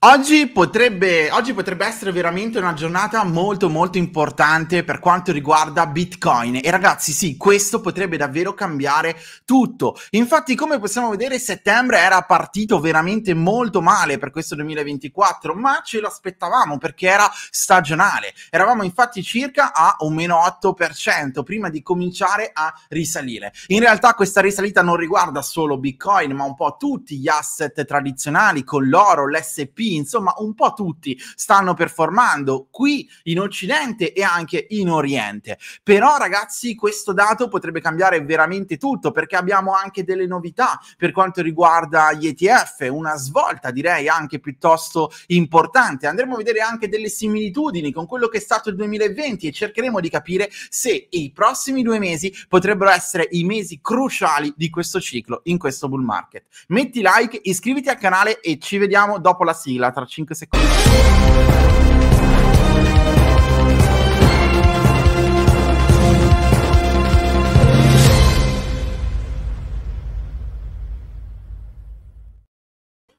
Oggi potrebbe, oggi potrebbe, essere veramente una giornata molto molto importante per quanto riguarda Bitcoin e ragazzi sì, questo potrebbe davvero cambiare tutto. Infatti come possiamo vedere settembre era partito veramente molto male per questo 2024 ma ce l'aspettavamo perché era stagionale. Eravamo infatti circa a un meno 8% prima di cominciare a risalire. In realtà questa risalita non riguarda solo Bitcoin ma un po' tutti gli asset tradizionali con l'oro, l'SP insomma un po' tutti stanno performando qui in Occidente e anche in Oriente. Però ragazzi questo dato potrebbe cambiare veramente tutto perché abbiamo anche delle novità per quanto riguarda gli ETF, una svolta direi anche piuttosto importante. Andremo a vedere anche delle similitudini con quello che è stato il 2020 e cercheremo di capire se i prossimi due mesi potrebbero essere i mesi cruciali di questo ciclo in questo bull market. Metti like, iscriviti al canale e ci vediamo dopo la sigla fila tra 5 secondi.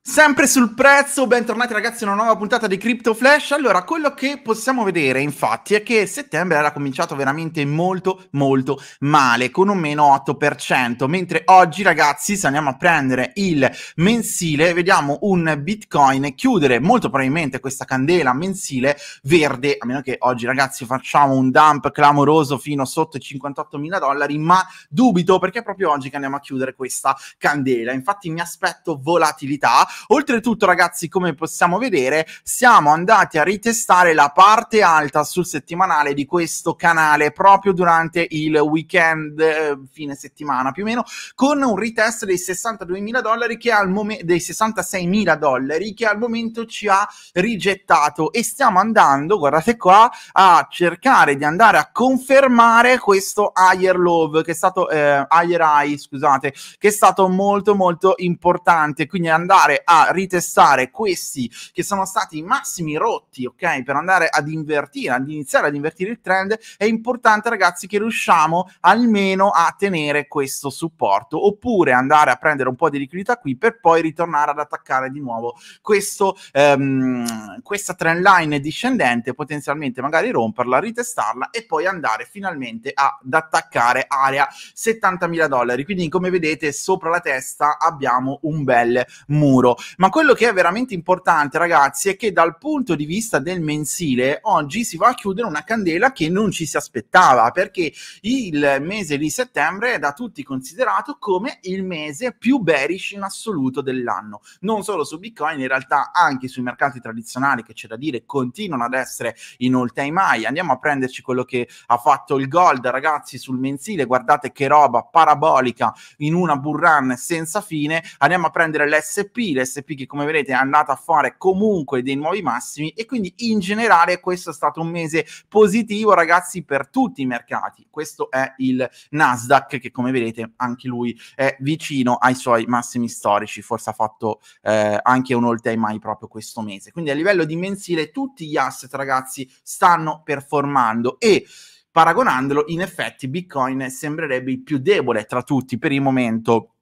Sempre sul prezzo, bentornati ragazzi in una nuova puntata di Crypto Flash. Allora, quello che possiamo vedere infatti è che settembre era cominciato veramente molto molto male, con un meno 8%, mentre oggi ragazzi se andiamo a prendere il mensile vediamo un Bitcoin chiudere molto probabilmente questa candela mensile verde, a meno che oggi ragazzi facciamo un dump clamoroso fino sotto i 58 mila dollari, ma dubito perché è proprio oggi che andiamo a chiudere questa candela. Infatti mi aspetto volatilità Oltretutto, ragazzi, come possiamo vedere, siamo andati a ritestare la parte alta sul settimanale di questo canale proprio durante il weekend, eh, fine settimana più o meno, con un ritest dei 62.000 dollari che al momento dei 66.000 dollari che al momento ci ha rigettato e stiamo andando, guardate qua, a cercare di andare a confermare questo higher love che è stato eh, higher high, scusate, che è stato molto molto importante, quindi andare a ritestare questi che sono stati i massimi rotti, ok? Per andare ad invertire, ad iniziare ad invertire il trend, è importante ragazzi che riusciamo almeno a tenere questo supporto oppure andare a prendere un po' di liquidità qui per poi ritornare ad attaccare di nuovo questo, ehm, questa trend line discendente, potenzialmente magari romperla, ritestarla e poi andare finalmente ad attaccare area 70.000 dollari. Quindi come vedete sopra la testa abbiamo un bel muro ma quello che è veramente importante ragazzi è che dal punto di vista del mensile oggi si va a chiudere una candela che non ci si aspettava perché il mese di settembre è da tutti considerato come il mese più bearish in assoluto dell'anno, non solo su Bitcoin, in realtà anche sui mercati tradizionali che c'è da dire continuano ad essere in all time high. Andiamo a prenderci quello che ha fatto il gold ragazzi sul mensile, guardate che roba parabolica in una burran senza fine. Andiamo a prendere l'SP, l'SP l'SP che come vedete è andato a fare comunque dei nuovi massimi e quindi in generale questo è stato un mese positivo ragazzi per tutti i mercati. Questo è il Nasdaq che come vedete anche lui è vicino ai suoi massimi storici, forse ha fatto eh, anche un all time high proprio questo mese. Quindi a livello di mensile tutti gli asset ragazzi stanno performando e paragonandolo in effetti Bitcoin sembrerebbe il più debole tra tutti per il momento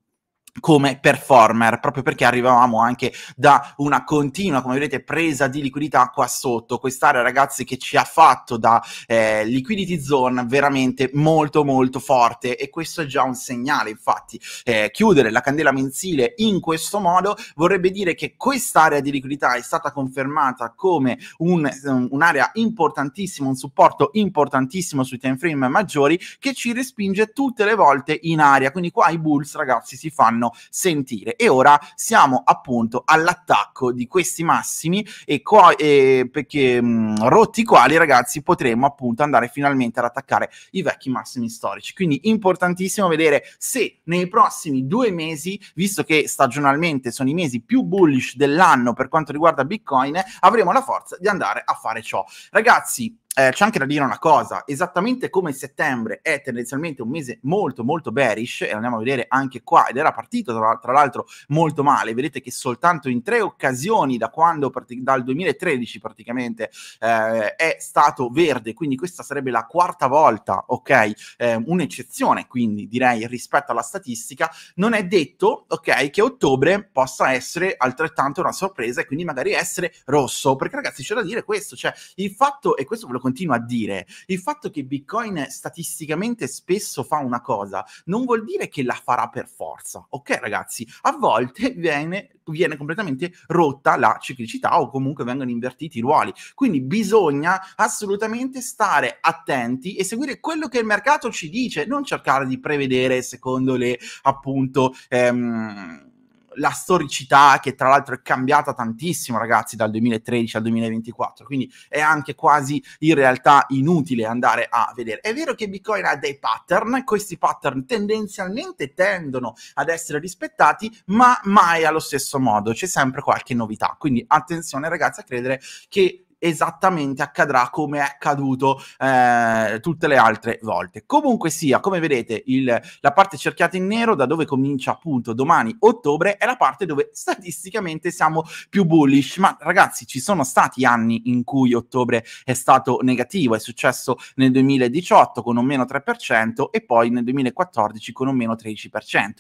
come performer, proprio perché arrivavamo anche da una continua, come vedete, presa di liquidità qua sotto, quest'area ragazzi che ci ha fatto da eh, liquidity zone veramente molto molto forte e questo è già un segnale, infatti eh, chiudere la candela mensile in questo modo vorrebbe dire che quest'area di liquidità è stata confermata come un, un'area importantissima, un supporto importantissimo sui time frame maggiori che ci respinge tutte le volte in area, quindi qua i bulls ragazzi si fanno fanno sentire. E ora siamo appunto all'attacco di questi massimi e, co- e perché mh, mm, rotti quali ragazzi potremo appunto andare finalmente ad attaccare i vecchi massimi storici. Quindi importantissimo vedere se nei prossimi due mesi, visto che stagionalmente sono i mesi più bullish dell'anno per quanto riguarda Bitcoin, avremo la forza di andare a fare ciò. Ragazzi, eh, c'è anche da dire una cosa, esattamente come settembre è tendenzialmente un mese molto molto bearish, e andiamo a vedere anche qua, ed era partito tra, tra l'altro molto male, vedete che soltanto in tre occasioni da quando, dal 2013 praticamente, eh, è stato verde, quindi questa sarebbe la quarta volta, ok? Eh, un'eccezione quindi direi rispetto alla statistica, non è detto, ok, che ottobre possa essere altrettanto una sorpresa e quindi magari essere rosso, perché ragazzi c'è da dire questo, cioè il fatto, e questo ve lo continuo a dire, il fatto che Bitcoin statisticamente spesso fa una cosa non vuol dire che la farà per forza, ok ragazzi? A volte viene, viene completamente rotta la ciclicità o comunque vengono invertiti i ruoli, quindi bisogna assolutamente stare attenti e seguire quello che il mercato ci dice, non cercare di prevedere secondo le appunto... Ehm, la storicità che tra l'altro è cambiata tantissimo ragazzi dal 2013 al 2024, quindi è anche quasi in realtà inutile andare a vedere. È vero che Bitcoin ha dei pattern, questi pattern tendenzialmente tendono ad essere rispettati, ma mai allo stesso modo, c'è sempre qualche novità, quindi attenzione ragazzi a credere che esattamente accadrà come è accaduto eh, tutte le altre volte. Comunque sia, come vedete, il, la parte cerchiata in nero, da dove comincia appunto domani ottobre, è la parte dove statisticamente siamo più bullish. Ma ragazzi, ci sono stati anni in cui ottobre è stato negativo, è successo nel 2018 con un meno 3% e poi nel 2014 con un meno 13%.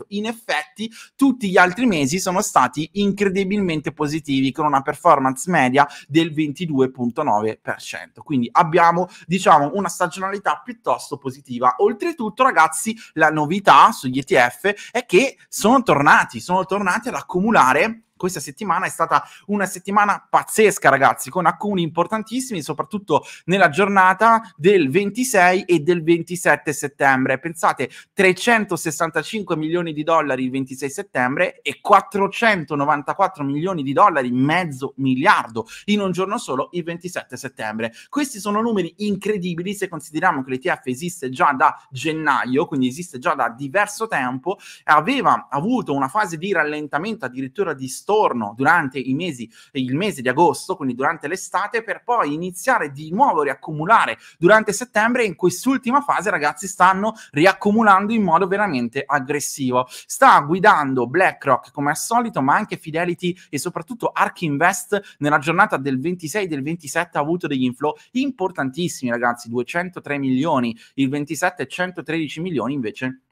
In effetti, tutti gli altri mesi sono stati incredibilmente positivi, con una performance media del 22%. 2.9%. Quindi abbiamo, diciamo, una stagionalità piuttosto positiva. Oltretutto, ragazzi, la novità sugli ETF è che sono tornati, sono tornati ad accumulare questa settimana è stata una settimana pazzesca, ragazzi, con alcuni importantissimi, soprattutto nella giornata del 26 e del 27 settembre. Pensate, 365 milioni di dollari il 26 settembre e 494 milioni di dollari, mezzo miliardo, in un giorno solo il 27 settembre. Questi sono numeri incredibili se consideriamo che l'ETF esiste già da gennaio, quindi esiste già da diverso tempo, aveva avuto una fase di rallentamento addirittura di storia storno durante i mesi, il mese di agosto, quindi durante l'estate, per poi iniziare di nuovo a riaccumulare durante settembre. In quest'ultima fase, ragazzi, stanno riaccumulando in modo veramente aggressivo. Sta guidando BlackRock come al solito, ma anche Fidelity e soprattutto Ark Invest nella giornata del 26 e del 27 ha avuto degli inflow importantissimi, ragazzi, 203 milioni, il 27 113 milioni invece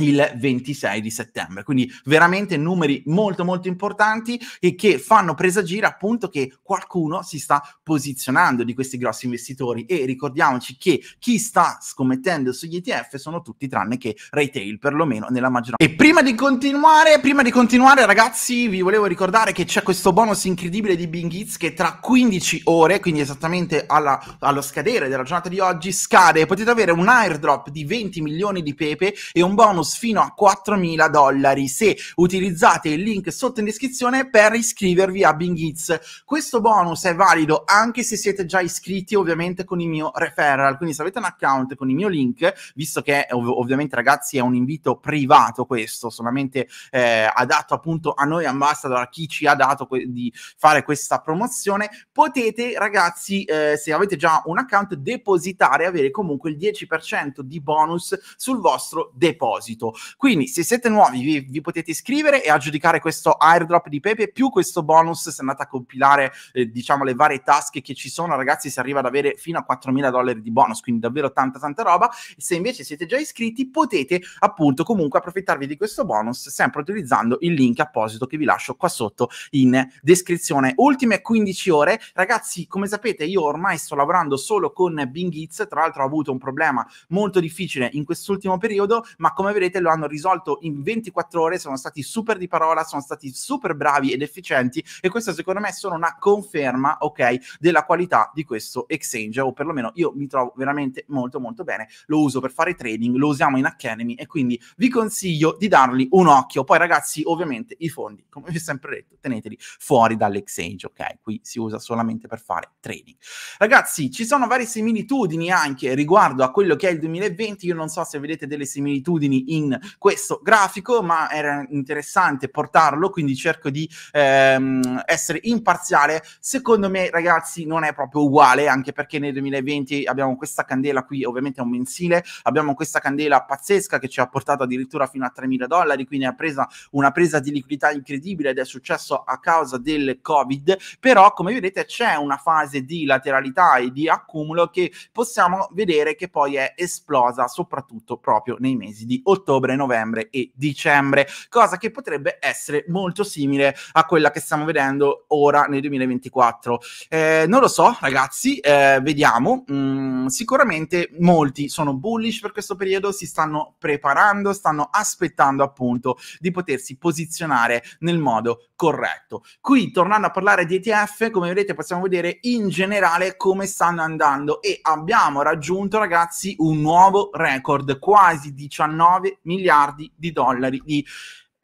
il 26 di settembre. Quindi veramente numeri molto molto importanti e che fanno presagire appunto che qualcuno si sta posizionando di questi grossi investitori e ricordiamoci che chi sta scommettendo sugli ETF sono tutti tranne che retail, perlomeno nella maggioranza. E prima di continuare, prima di continuare ragazzi, vi volevo ricordare che c'è questo bonus incredibile di Bing Hits che tra 15 ore, quindi esattamente alla, allo scadere della giornata di oggi, scade. e Potete avere un airdrop di 20 milioni di pepe e un bonus bonus fino a 4.000 dollari se utilizzate il link sotto in descrizione per iscrivervi a Bing Hits. Questo bonus è valido anche se siete già iscritti ovviamente con il mio referral, quindi se avete un account con il mio link, visto che ov- ovviamente ragazzi è un invito privato questo, solamente eh, adatto appunto a noi ambassador, a chi ci ha dato que- di fare questa promozione, potete ragazzi eh, se avete già un account depositare e avere comunque il 10% di bonus sul vostro deposito proposito. Quindi se siete nuovi vi, vi potete iscrivere e aggiudicare questo airdrop di Pepe più questo bonus se andate a compilare eh, diciamo le varie tasche che ci sono ragazzi si arriva ad avere fino a 4.000 dollari di bonus quindi davvero tanta tanta roba se invece siete già iscritti potete appunto comunque approfittarvi di questo bonus sempre utilizzando il link apposito che vi lascio qua sotto in descrizione ultime 15 ore ragazzi come sapete io ormai sto lavorando solo con Bing Hits tra l'altro ho avuto un problema molto difficile in quest'ultimo periodo ma come vedete vedete lo hanno risolto in 24 ore, sono stati super di parola, sono stati super bravi ed efficienti e questo secondo me sono una conferma, ok, della qualità di questo exchange o perlomeno io mi trovo veramente molto molto bene, lo uso per fare trading, lo usiamo in Academy e quindi vi consiglio di dargli un occhio. Poi ragazzi, ovviamente i fondi, come vi ho sempre detto, teneteli fuori dall'exchange, ok? Qui si usa solamente per fare trading. Ragazzi, ci sono varie similitudini anche riguardo a quello che è il 2020, io non so se vedete delle similitudini in questo grafico, ma era interessante portarlo, quindi cerco di ehm, essere imparziale. Secondo me, ragazzi, non è proprio uguale, anche perché nel 2020 abbiamo questa candela qui, ovviamente è un mensile, abbiamo questa candela pazzesca che ci ha portato addirittura fino a 3.000 dollari, quindi ha preso una presa di liquidità incredibile ed è successo a causa del Covid, però come vedete c'è una fase di lateralità e di accumulo che possiamo vedere che poi è esplosa soprattutto proprio nei mesi di ottobre ottobre, novembre e dicembre, cosa che potrebbe essere molto simile a quella che stiamo vedendo ora nel 2024. Eh, non lo so, ragazzi, eh, vediamo. Mm, sicuramente molti sono bullish per questo periodo, si stanno preparando, stanno aspettando appunto di potersi posizionare nel modo corretto. Qui, tornando a parlare di ETF, come vedete possiamo vedere in generale come stanno andando e abbiamo raggiunto, ragazzi, un nuovo record, quasi 19 miliardi di dollari di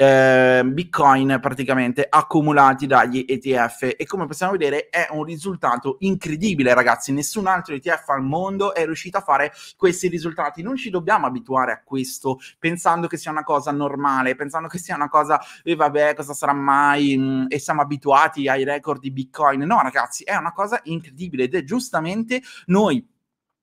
eh, bitcoin praticamente accumulati dagli ETF e come possiamo vedere è un risultato incredibile ragazzi nessun altro ETF al mondo è riuscito a fare questi risultati non ci dobbiamo abituare a questo pensando che sia una cosa normale pensando che sia una cosa e eh, vabbè cosa sarà mai mh, mm, e siamo abituati ai record di bitcoin no ragazzi è una cosa incredibile ed è giustamente noi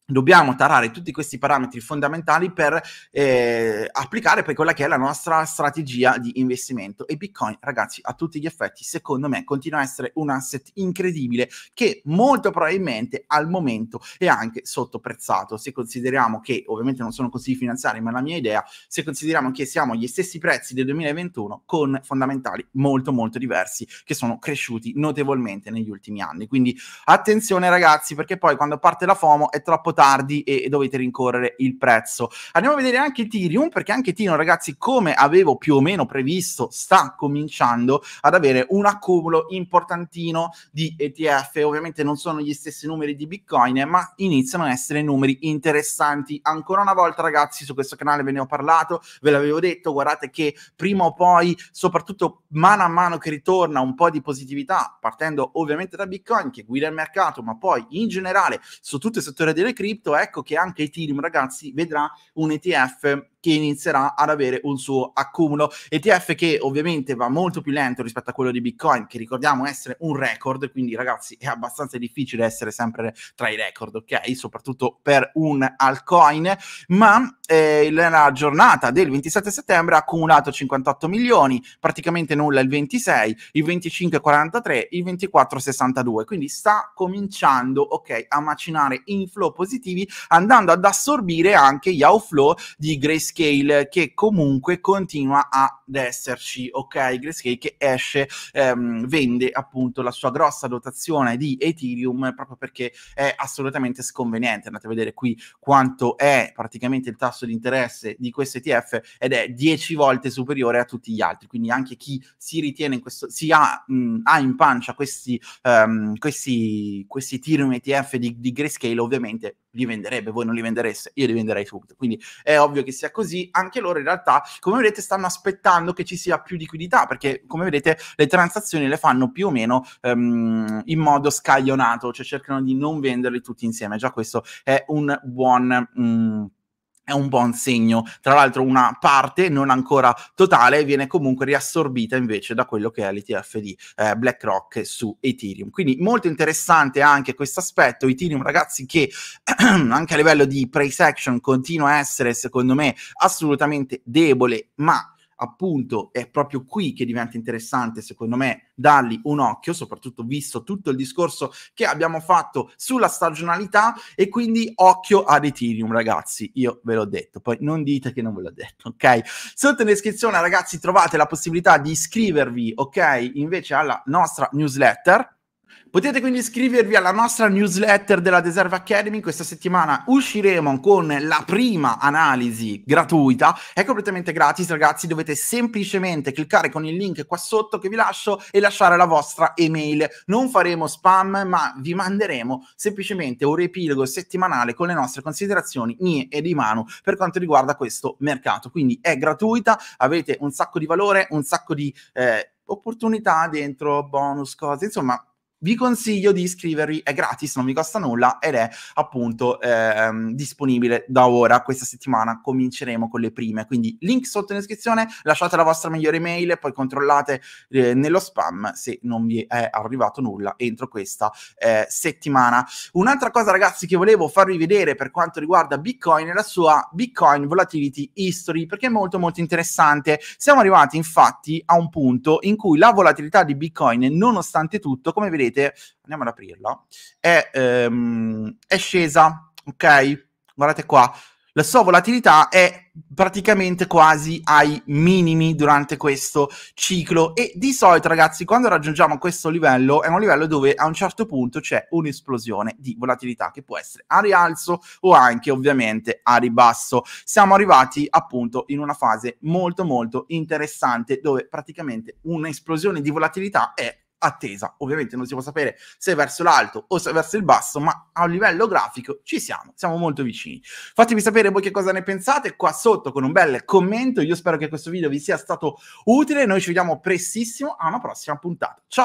dobbiamo tarare tutti questi parametri fondamentali per eh, applicare poi quella che è la nostra strategia di investimento e Bitcoin ragazzi a tutti gli effetti secondo me continua a essere un asset incredibile che molto probabilmente al momento è anche sottoprezzato se consideriamo che ovviamente non sono così finanziari ma è la mia idea se consideriamo che siamo agli stessi prezzi del 2021 con fondamentali molto molto diversi che sono cresciuti notevolmente negli ultimi anni quindi attenzione ragazzi perché poi quando parte la FOMO è troppo tardi e, dovete rincorrere il prezzo. Andiamo a vedere anche Ethereum perché anche Ethereum ragazzi come avevo più o meno previsto sta cominciando ad avere un accumulo importantino di ETF, ovviamente non sono gli stessi numeri di Bitcoin ma iniziano a essere numeri interessanti. Ancora una volta ragazzi su questo canale ve ne ho parlato, ve l'avevo detto, guardate che prima o poi soprattutto mano a mano che ritorna un po' di positività partendo ovviamente da Bitcoin che guida il mercato ma poi in generale su tutto il settore delle cripto cripto, ecco che anche Ethereum, ragazzi, vedrà un ETF che inizierà ad avere un suo accumulo. ETF che ovviamente va molto più lento rispetto a quello di Bitcoin, che ricordiamo essere un record, quindi ragazzi è abbastanza difficile essere sempre tra i record, ok? Soprattutto per un altcoin, ma eh, la giornata del 27 settembre ha accumulato 58 milioni, praticamente nulla il 26, il 25 43, il 24 62, quindi sta cominciando, ok, a macinare inflow positivi andando ad assorbire anche gli outflow di Grayscale Grayscale che comunque continua ad esserci, ok? Grayscale che esce, ehm, vende appunto la sua grossa dotazione di Ethereum proprio perché è assolutamente sconveniente. Andate a vedere qui quanto è praticamente il tasso di interesse di questo ETF ed è 10 volte superiore a tutti gli altri. Quindi anche chi si ritiene in questo, si ha, mh, ha in pancia questi, um, questi, questi Ethereum ETF di, di Grayscale ovviamente li venderebbe, voi non li vendereste, io li venderei subito. Quindi è ovvio che sia così. Anche loro in realtà, come vedete, stanno aspettando che ci sia più liquidità, perché come vedete le transazioni le fanno più o meno um, in modo scaglionato, cioè cercano di non venderli tutti insieme. Già questo è un buon... Um, è un buon segno. Tra l'altro, una parte non ancora totale viene comunque riassorbita invece da quello che è l'ETF di eh, BlackRock su Ethereum. Quindi molto interessante anche questo aspetto. Ethereum, ragazzi, che anche a livello di price action continua a essere, secondo me, assolutamente debole, ma appunto è proprio qui che diventa interessante secondo me dargli un occhio soprattutto visto tutto il discorso che abbiamo fatto sulla stagionalità e quindi occhio ad Ethereum ragazzi io ve l'ho detto poi non dite che non ve l'ho detto ok sotto in descrizione ragazzi trovate la possibilità di iscrivervi ok invece alla nostra newsletter Potete quindi iscrivervi alla nostra newsletter della Deserve Academy. Questa settimana usciremo con la prima analisi gratuita. È completamente gratis, ragazzi. Dovete semplicemente cliccare con il link qua sotto che vi lascio e lasciare la vostra email. Non faremo spam, ma vi manderemo semplicemente un riepilogo settimanale con le nostre considerazioni mie e di Manu per quanto riguarda questo mercato. Quindi è gratuita, avete un sacco di valore, un sacco di eh, opportunità dentro, bonus, cose, insomma vi consiglio di iscrivervi, è gratis, non vi costa nulla ed è appunto ehm, disponibile da ora. Questa settimana cominceremo con le prime, quindi link sotto in descrizione, lasciate la vostra migliore mail, e poi controllate eh, nello spam se non vi è arrivato nulla entro questa eh, settimana. Un'altra cosa ragazzi che volevo farvi vedere per quanto riguarda Bitcoin è la sua Bitcoin Volatility History, perché è molto molto interessante. Siamo arrivati infatti a un punto in cui la volatilità di Bitcoin, nonostante tutto, come vedete, vedrete, andiamo ad aprirla, è, ehm, è scesa, ok? Guardate qua, la sua volatilità è praticamente quasi ai minimi durante questo ciclo e di solito ragazzi quando raggiungiamo questo livello è un livello dove a un certo punto c'è un'esplosione di volatilità che può essere a rialzo o anche ovviamente a ribasso siamo arrivati appunto in una fase molto molto interessante dove praticamente un'esplosione di volatilità è attesa. Ovviamente non si può sapere se verso l'alto o se verso il basso, ma a livello grafico ci siamo, siamo molto vicini. Fatemi sapere voi che cosa ne pensate qua sotto con un bel commento. Io spero che questo video vi sia stato utile. Noi ci vediamo prestissimo a una prossima puntata. Ciao!